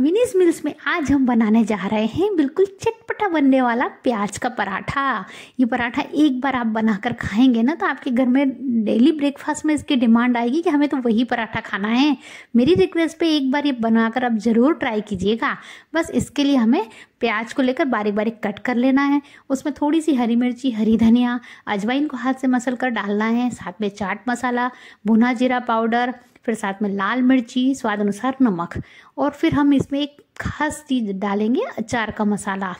विनीस mills में आज हम बनाने जा रहे हैं बिल्कुल चटपटा बनने वाला प्याज का पराठा ये पराठा एक बार आप बनाकर खाएंगे ना तो आपके घर में डेली ब्रेकफास्ट में इसकी डिमांड आएगी कि हमें तो वही पराठा खाना है मेरी रिक्वेस्ट पे एक बार ये बनाकर आप ज़रूर ट्राई कीजिएगा बस इसके लिए हमें प्याज को लेकर बारीक बारीक कट कर लेना है उसमें थोड़ी सी हरी मिर्ची हरी धनिया अजवाइन को हाथ से मसल कर डालना है साथ में चाट मसाला भुना जीरा पाउडर फिर साथ में लाल मिर्ची स्वाद अनुसार नमक और फिर हम इसमें एक खास चीज़ डालेंगे अचार का मसाला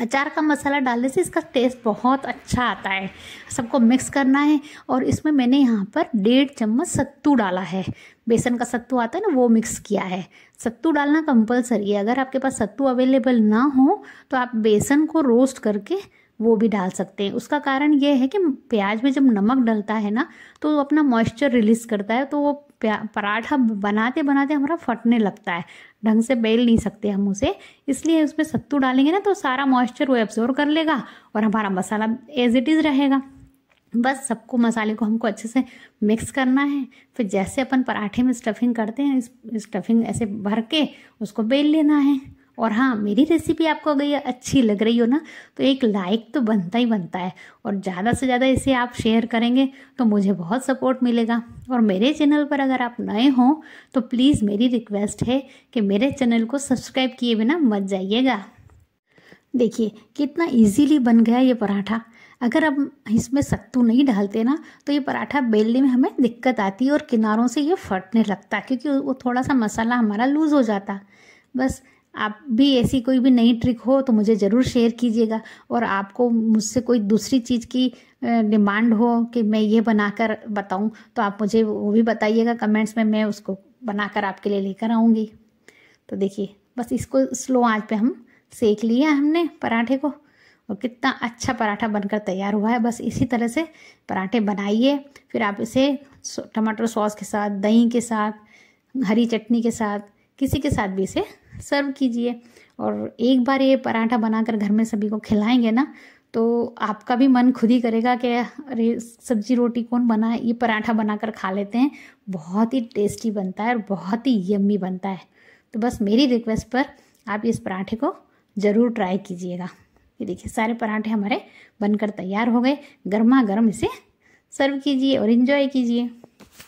अचार का मसाला डालने से इसका टेस्ट बहुत अच्छा आता है सबको मिक्स करना है और इसमें मैंने यहाँ पर डेढ़ चम्मच सत्तू डाला है बेसन का सत्तू आता है ना वो मिक्स किया है सत्तू डालना कंपलसरी है अगर आपके पास सत्तू अवेलेबल ना हो तो आप बेसन को रोस्ट करके वो भी डाल सकते हैं उसका कारण ये है कि प्याज में जब नमक डलता है ना तो अपना मॉइस्चर रिलीज़ करता है तो वो पराठा बनाते बनाते हमारा फटने लगता है ढंग से बेल नहीं सकते हम उसे इसलिए उसमें सत्तू डालेंगे ना तो सारा मॉइस्चर वो एब्जॉर्व कर लेगा और हमारा मसाला एज इट इज़ रहेगा बस सबको मसाले को हमको अच्छे से मिक्स करना है फिर जैसे अपन पराठे में स्टफिंग करते हैं इस स्टफिंग ऐसे भर के उसको बेल लेना है और हाँ मेरी रेसिपी आपको अगर अच्छी लग रही हो ना तो एक लाइक तो बनता ही बनता है और ज़्यादा से ज़्यादा इसे आप शेयर करेंगे तो मुझे बहुत सपोर्ट मिलेगा और मेरे चैनल पर अगर आप नए हों तो प्लीज़ मेरी रिक्वेस्ट है कि मेरे चैनल को सब्सक्राइब किए बिना मत जाइएगा देखिए कितना इजीली बन गया ये पराठा अगर हम इसमें सत्तू नहीं डालते ना तो ये पराठा बेलने में हमें दिक्कत आती है और किनारों से ये फटने लगता क्योंकि वो थोड़ा सा मसाला हमारा लूज़ हो जाता बस आप भी ऐसी कोई भी नई ट्रिक हो तो मुझे ज़रूर शेयर कीजिएगा और आपको मुझसे कोई दूसरी चीज़ की डिमांड हो कि मैं ये बनाकर बताऊं तो आप मुझे वो भी बताइएगा कमेंट्स में मैं उसको बनाकर आपके लिए लेकर आऊँगी तो देखिए बस इसको स्लो आंच पे हम सेक लिया हमने पराठे को और कितना अच्छा पराठा बनकर तैयार हुआ है बस इसी तरह से पराठे बनाइए फिर आप इसे टमाटर सॉस के साथ दही के साथ हरी चटनी के साथ किसी के साथ भी इसे सर्व कीजिए और एक बार ये पराठा बनाकर घर में सभी को खिलाएंगे ना तो आपका भी मन खुद ही करेगा कि अरे सब्जी रोटी कौन बना ये पराठा बनाकर खा लेते हैं बहुत ही टेस्टी बनता है और बहुत ही यम्मी बनता है तो बस मेरी रिक्वेस्ट पर आप इस पराठे को ज़रूर ट्राई कीजिएगा ये देखिए सारे पराठे हमारे बनकर तैयार हो गए गर्मा गर्म इसे सर्व कीजिए और इन्जॉय कीजिए